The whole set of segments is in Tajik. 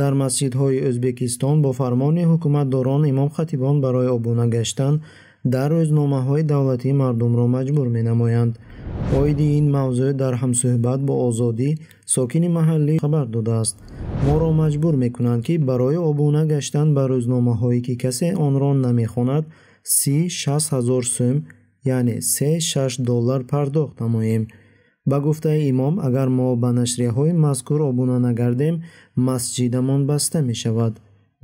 дар масҷидҳои ӯзбекистон бо фармони ҳукуматдорон имомхатибон барои обуна гаштан дар рӯзномаҳои давлатӣ мардумро маҷбур менамоянд оиди ин мавзӯъ дар ҳамсӯҳбат бо озодӣ сокини маҳаллӣ хабар додааст моро маҷбур мекунанд ки барои обуна гаштан ба рӯзномаҳое ки касе онро намехонад с 6 ҳазор сӯм яъне с 6 доллар пардохт намоем ба гуфтаи имом агар мо ба нашрияҳои мазкур обуна нагардем масҷидамон баста мешавад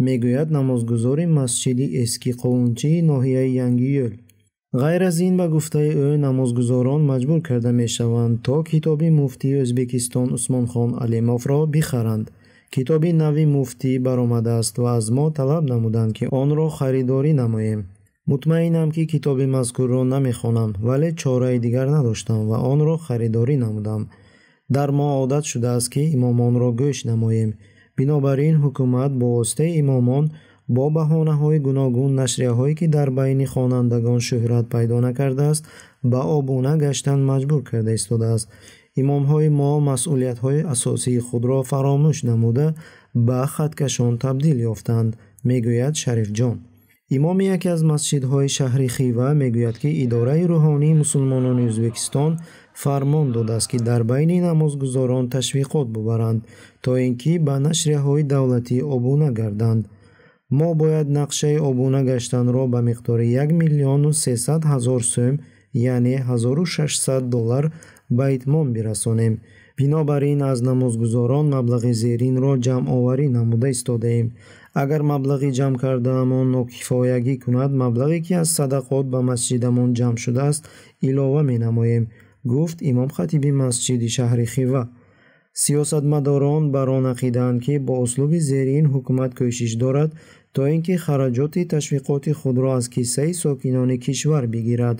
мегӯяд намозгузори масҷиди эски қовунчии ноҳияи янгиёл ғайр аз ин ба гуфтаи ӯ намозгузорон маҷбур карда мешаванд то китоби муфтии ӯзбекистон усмонхон алимовро бихаранд китоби нави муфтӣ баромадааст ва аз мо талаб намуданд ки онро харидорӣ намоем мутмаинам ки китоби мазкурро намехонам вале чораи дигар надоштам ва онро харидорӣ намудам дар мо одат шудааст ки имомонро гӯш намоем бинобар ин ҳукумат бо воситаи имомон бо баҳонаҳои гуногун нашрияҳое ки дар байни хонандагон шӯҳрат пайдо накардааст ба обуна гаштан маҷбур карда истодааст имомҳои мо масъулиятҳои асосии худро фаромӯш намуда ба хаткашон табдил ёфтанд мегӯяд шарифҷон имоми яке аз масҷидҳои шаҳри хива мегӯяд ки идораи рӯҳонии мусулмонони ӯзбекистон фармон додааст ки дар байни намозгузорон ташвиқот бубаранд то ин ки ба нашрияҳои давлатӣ обуна гарданд мо бояд нақшаи обуна гаштанро ба миқдори 1 миллиону 300 ҳазор сӯм яъне 1600 доллар ба итмом бирасонем бинобар ин аз намозгузорон маблағи зеринро ҷамъоварӣ намуда истодаем агар маблағи ҷамъ кардаамон нокифоягӣ кунад маблағе ки аз садақот ба масҷидамон ҷамъ шудааст илова менамоем гуфт имомхатиби масҷиди шаҳри хива сиёсатмадорон бар он ақидаанд ки бо услуби зерин ҳукумат кӯшиш дорад то ин ки хараҷоти ташвиқоти худро аз киссаи сокинони кишвар бигирад